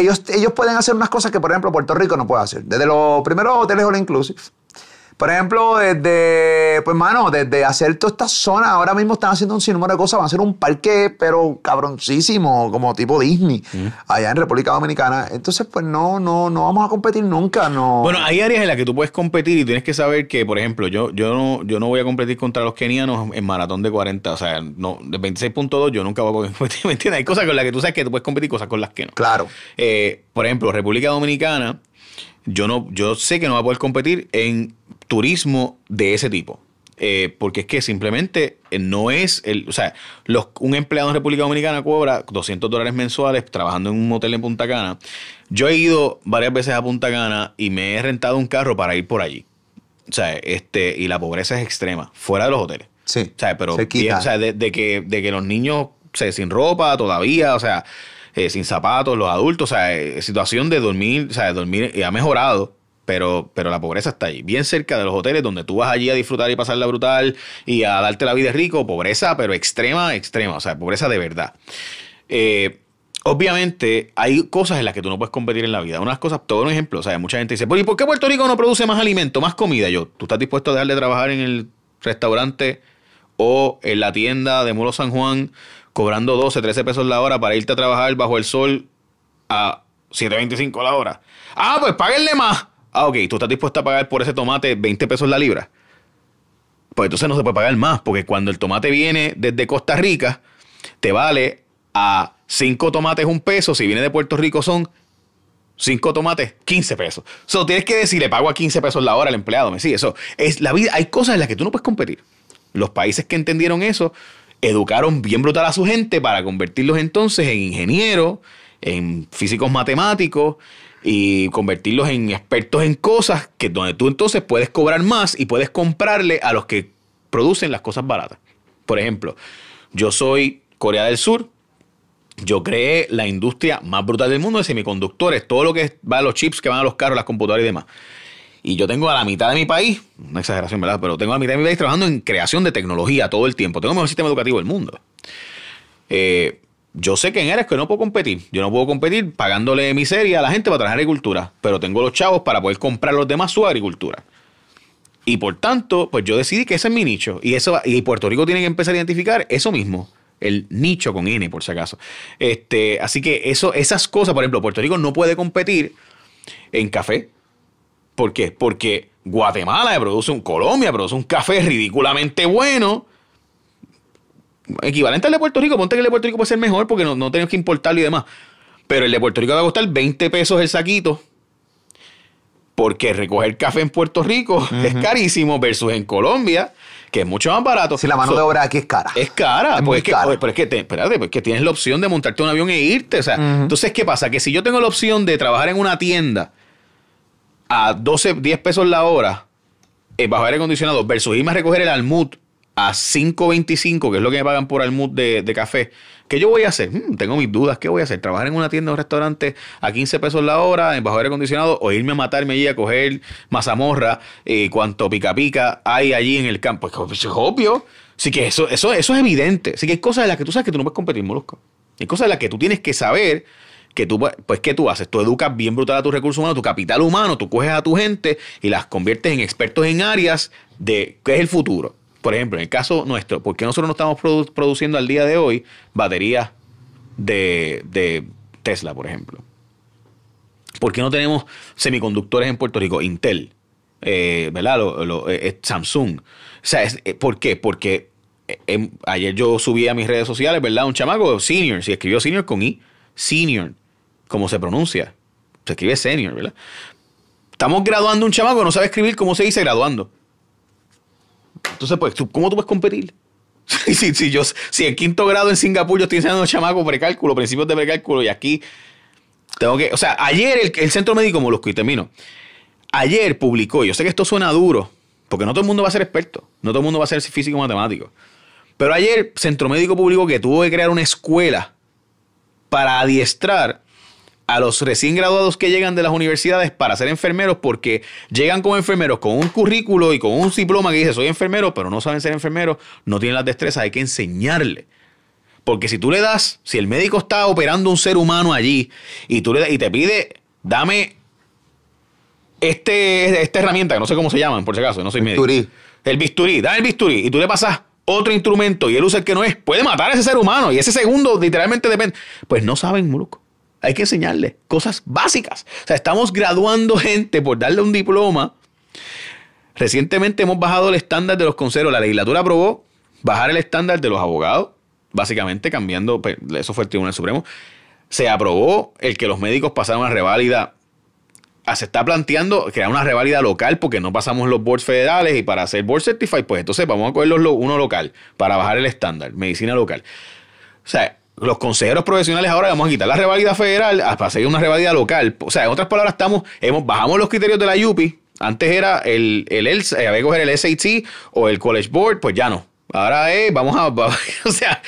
ellos, ellos pueden hacer unas cosas que, por ejemplo, Puerto Rico no puede hacer. Desde los primeros hoteles All Inclusive por ejemplo, desde, pues, mano, desde hacer toda esta zona, ahora mismo están haciendo un sinnúmero de cosas, van a hacer un parque, pero cabroncísimo, como tipo Disney, mm. allá en República Dominicana. Entonces, pues no, no, no vamos a competir nunca, no. Bueno, hay áreas en las que tú puedes competir y tienes que saber que, por ejemplo, yo, yo no, yo no voy a competir contra los kenianos en maratón de 40, o sea, no, de 26.2 yo nunca voy a competir, ¿me entiendes? Hay cosas con las que tú sabes que tú puedes competir, cosas con las que no. Claro. Eh, por ejemplo, República Dominicana, yo no, yo sé que no va a poder competir en turismo de ese tipo. Eh, porque es que simplemente eh, no es el, o sea, los, un empleado en República Dominicana cobra 200 dólares mensuales trabajando en un hotel en Punta Cana. Yo he ido varias veces a Punta Cana y me he rentado un carro para ir por allí. O sea, este, y la pobreza es extrema, fuera de los hoteles. Sí. O sea, pero de, que, de que los niños, o sea, sin ropa todavía, o sea, eh, sin zapatos, los adultos, o sea, situación de dormir, o sea, de dormir y ha mejorado, pero, la pobreza está ahí, bien cerca de los hoteles donde tú vas allí a disfrutar y pasarla brutal y a darte la vida rico, pobreza, pero extrema, extrema, o sea, pobreza de verdad. Eh, obviamente, hay cosas en las que tú no puedes competir en la vida. Unas cosas, todo un ejemplo, o sea, mucha gente dice, ¿y por qué Puerto Rico no produce más alimento, más comida? Yo, ¿tú estás dispuesto a dejar de trabajar en el restaurante o en la tienda de Muro San Juan cobrando 12, 13 pesos la hora para irte a trabajar bajo el sol a 7.25 la hora? Ah, pues páguenle más ah, ok, tú estás dispuesto a pagar por ese tomate 20 pesos la libra. Pues entonces no se puede pagar más, porque cuando el tomate viene desde Costa Rica, te vale a 5 tomates un peso, si viene de Puerto Rico son 5 tomates, 15 pesos. Solo tienes que decirle, pago a 15 pesos la hora al empleado, me sigue. Eso es la vida, hay cosas en las que tú no puedes competir. Los países que entendieron eso educaron bien brutal a su gente para convertirlos entonces en ingenieros, en físicos matemáticos, y convertirlos en expertos en cosas que donde tú entonces puedes cobrar más y puedes comprarle a los que producen las cosas baratas. Por ejemplo, yo soy Corea del Sur, yo creé la industria más brutal del mundo de semiconductores, todo lo que va a los chips que van a los carros, las computadoras y demás. Y yo tengo a la mitad de mi país, una exageración, ¿verdad? Pero tengo a la mitad de mi país trabajando en creación de tecnología todo el tiempo. Tengo el mejor sistema educativo del mundo. Eh, yo sé quién eres que no puedo competir. Yo no puedo competir pagándole miseria a la gente para trabajar agricultura, pero tengo los chavos para poder comprar los demás su agricultura. Y por tanto, pues yo decidí que ese es mi nicho. Y, eso, y Puerto Rico tiene que empezar a identificar eso mismo. El nicho con N, por si acaso. Este, así que eso, esas cosas, por ejemplo, Puerto Rico no puede competir en café. ¿Por qué? Porque Guatemala produce un, Colombia produce un café ridículamente bueno equivalente al de Puerto Rico, ponte que el de Puerto Rico puede ser mejor porque no, tenemos que importarlo y demás. Pero el de Puerto Rico va a costar 20 pesos el saquito. Porque recoger café en Puerto Rico es carísimo versus en Colombia, que es mucho más barato. Si la mano de obra aquí es cara. Es cara. Es pues es que, pero pues es que, tienes la opción de montarte un avión e irte. O sea, entonces, ¿qué pasa? Que si yo tengo la opción de trabajar en una tienda a 12, 10 pesos la hora, eh, bajo aire acondicionado, versus irme a recoger el almud a 5.25, que es lo que me pagan por almud de, café, ¿qué yo voy a hacer? Hmm, tengo mis dudas, ¿qué voy a hacer? ¿Trabajar en una tienda o restaurante a 15 pesos la hora, en bajo aire acondicionado, o irme a matarme allí a coger mazamorra, y eh, cuanto pica pica hay allí en el campo? Es pues, pues, obvio. Así que eso, eso, eso es evidente. Así que hay cosas de las que tú sabes que tú no puedes competir, Molusco. Hay cosas de las que tú tienes que saber que tú, pues, ¿qué tú haces? Tú educas bien brutal a tus recursos humanos, tu capital humano, tú coges a tu gente y las conviertes en expertos en áreas de qué es el futuro por ejemplo, en el caso nuestro, ¿por qué nosotros no estamos produciendo al día de hoy baterías de, Tesla, por ejemplo? ¿Por qué no tenemos semiconductores en Puerto Rico? Intel, eh, ¿verdad? Eh, eh, Samsung. O sea, ¿por qué? Porque em, ayer yo subí a mis redes sociales, ¿verdad? Un chamaco, senior, si escribió senior con I, senior, como se pronuncia. Se escribe senior, ¿verdad? Estamos graduando un chamaco, no sabe escribir cómo se dice graduando. Entonces, pues, ¿cómo tú puedes competir? si, sí, sí, yo, si el quinto grado en Singapur yo estoy enseñando a los precálculo, principios de precálculo, y aquí tengo que. O sea, ayer el, centro médico Molusco, y termino. Ayer publicó, yo sé que esto suena duro, porque no todo el mundo va a ser experto, no todo el mundo va a ser físico matemático. Pero ayer Centro Médico publicó que tuvo que crear una escuela para adiestrar a los recién graduados que llegan de las universidades para ser enfermeros porque llegan como enfermeros con un currículo y con un diploma que dice soy enfermero, pero no saben ser enfermeros, no tienen las destrezas, hay que enseñarle. Porque si tú le das, si el médico está operando un ser humano allí y tú le y te pide, dame este, esta herramienta, que no sé cómo se llaman, por si acaso, no soy bisturí. El bisturí, dame el bisturí y tú le pasas otro instrumento y él usa el que no es, puede matar a ese ser humano y ese segundo literalmente depende. Pues no saben, Muluco. Hay que enseñarle cosas básicas. O sea, estamos graduando gente por darle un diploma. Recientemente hemos bajado el estándar de los consejeros. La legislatura aprobó bajar el estándar de los abogados, básicamente cambiando, pues, eso fue el Tribunal Supremo. Se aprobó el que los médicos pasaran una reválida. Ah, se está planteando crear una reválida local porque no pasamos los boards federales y para hacer board certified, pues entonces vamos a coger uno local para bajar el estándar, medicina local. O sea, los consejeros profesionales ahora vamos a quitar la revalida federal para hacer una revalida local. O sea, en otras palabras, estamos, hemos, bajamos los criterios de la UPI. Antes era el, el, eh, el, el SAT o el College Board, pues ya no. Ahora es, vamos a,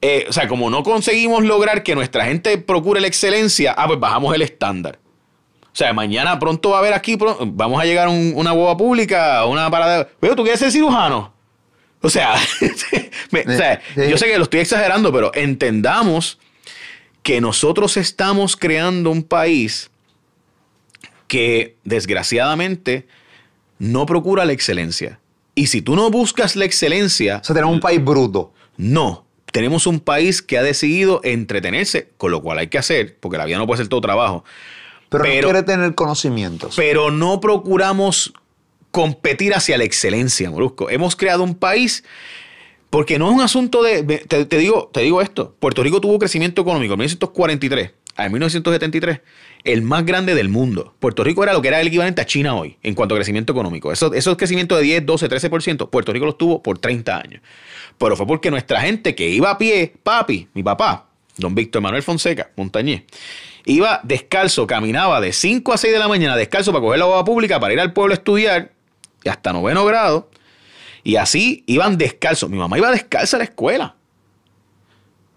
eh, o sea, como no conseguimos lograr que nuestra gente procure la excelencia, ah, pues bajamos el estándar. O sea, mañana pronto va a haber aquí, vamos a llegar una boba pública, una parada. Pero tú quieres ser cirujano. O sea, yo sé que lo estoy exagerando, pero entendamos que nosotros estamos creando un país que desgraciadamente no procura la excelencia. Y si tú no buscas la excelencia... O sea, tenemos un país bruto. No, tenemos un país que ha decidido entretenerse, con lo cual hay que hacer, porque la vida no puede ser todo trabajo. Pero, pero no quiere tener conocimientos. Pero no procuramos competir hacia la excelencia, morusco. Hemos creado un país porque no es un asunto de... te, digo, te digo esto, Puerto Rico tuvo crecimiento económico en 1943 a 1973, el más grande del mundo. Puerto Rico era lo que era el equivalente a China hoy en cuanto a crecimiento económico. Eso, es crecimiento de 10, 12, 13%, Puerto Rico los tuvo por 30 años. Pero fue porque nuestra gente que iba a pie, papi, mi papá, don Víctor Manuel Fonseca, montañés, iba descalzo, caminaba de 5 a 6 de la mañana descalzo para coger la boda pública, para ir al pueblo a estudiar, hasta noveno grado. Y así iban descalzos. Mi mamá iba descalza a la escuela.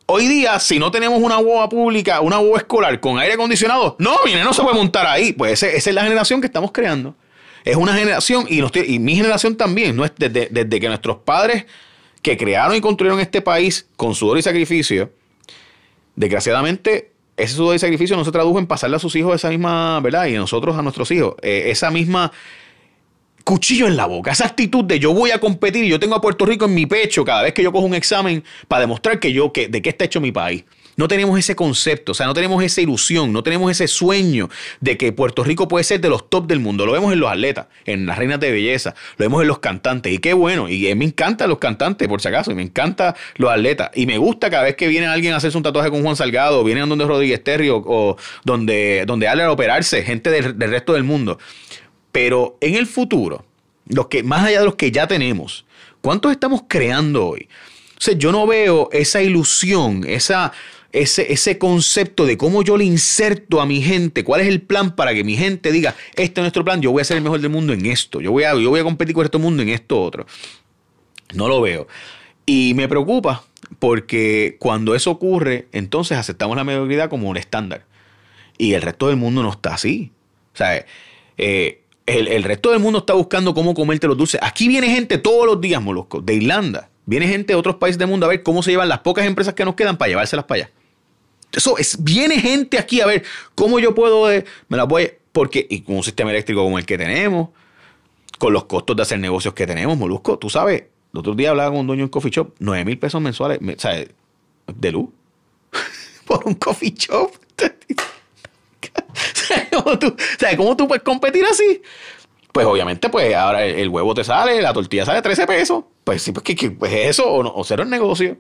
Hoy día, si no tenemos una boba pública, una boba escolar con aire acondicionado, no, mire, no se puede montar ahí. Pues esa es la generación que estamos creando. Es una generación, y, y mi generación también, ¿no? desde, desde que nuestros padres que crearon y construyeron este país con sudor y sacrificio, desgraciadamente ese sudor y sacrificio no se tradujo en pasarle a sus hijos esa misma, ¿verdad? Y a nosotros, a nuestros hijos, eh, esa misma cuchillo en la boca, esa actitud de yo voy a competir y yo tengo a Puerto Rico en mi pecho cada vez que yo cojo un examen para demostrar que yo, que, de qué está hecho mi país. No tenemos ese concepto, o sea, no tenemos esa ilusión, no tenemos ese sueño de que Puerto Rico puede ser de los top del mundo. Lo vemos en los atletas, en las reinas de belleza, lo vemos en los cantantes. Y qué bueno, y me encantan los cantantes, por si acaso, y me encantan los atletas. Y me gusta cada vez que viene alguien a hacerse un tatuaje con Juan Salgado, o a donde Rodríguez Terry o, donde, donde a operarse, gente del resto del mundo. Pero en el futuro, los que, más allá de los que ya tenemos, ¿cuántos estamos creando hoy? O sea, yo no veo esa ilusión, esa, ese, concepto de cómo yo le inserto a mi gente, cuál es el plan para que mi gente diga, este es nuestro plan, yo voy a ser el mejor del mundo en esto, yo voy a, yo voy a competir con este mundo en esto otro. No lo veo. Y me preocupa porque cuando eso ocurre, entonces aceptamos la mediocridad como un estándar. Y el resto del mundo no está así. O sea, eh, el, resto del mundo está buscando cómo comerte los dulces. Aquí viene gente todos los días, Molusco, de Irlanda. Viene gente de otros países del mundo a ver cómo se llevan las pocas empresas que nos quedan para llevárselas para allá. Eso es, viene gente aquí a ver cómo yo puedo, eh, me la voy, porque y con un sistema eléctrico como el que tenemos, con los costos de hacer negocios que tenemos, Molusco, tú sabes, el otro día hablaba con un dueño de un coffee shop, 9 mil pesos mensuales, de luz, por un coffee shop. ¿Cómo tú, ¿cómo tú puedes competir así? Pues obviamente, pues ahora el, huevo te sale, la tortilla sale 13 pesos. Pues sí, pues, que, pues, eso, o, o cero el negocio.